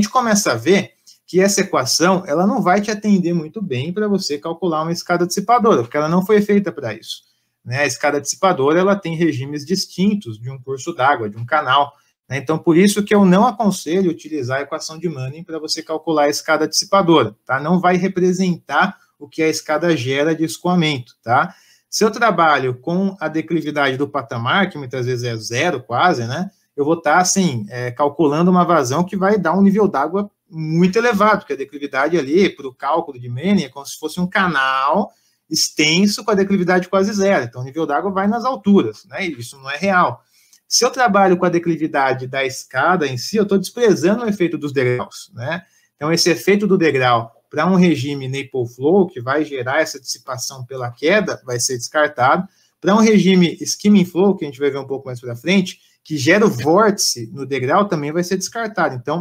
gente começa a ver que essa equação ela não vai te atender muito bem para você calcular uma escada dissipadora, porque ela não foi feita para isso. Né? A escada dissipadora ela tem regimes distintos de um curso d'água, de um canal. Né? Então, por isso que eu não aconselho utilizar a equação de Manning para você calcular a escada dissipadora. Tá? Não vai representar o que a escada gera de escoamento. Tá? Se eu trabalho com a declividade do patamar, que muitas vezes é zero quase, né? eu vou estar, tá, assim, é, calculando uma vazão que vai dar um nível d'água muito elevado, porque a declividade ali, para o cálculo de Manning, é como se fosse um canal extenso com a declividade quase zero. Então, o nível d'água vai nas alturas, né? E isso não é real. Se eu trabalho com a declividade da escada em si, eu estou desprezando o efeito dos degraus, né? Então, esse efeito do degrau para um regime Naple Flow, que vai gerar essa dissipação pela queda, vai ser descartado, para um regime skimming flow, que a gente vai ver um pouco mais para frente, que gera o vórtice no degrau, também vai ser descartado. Então,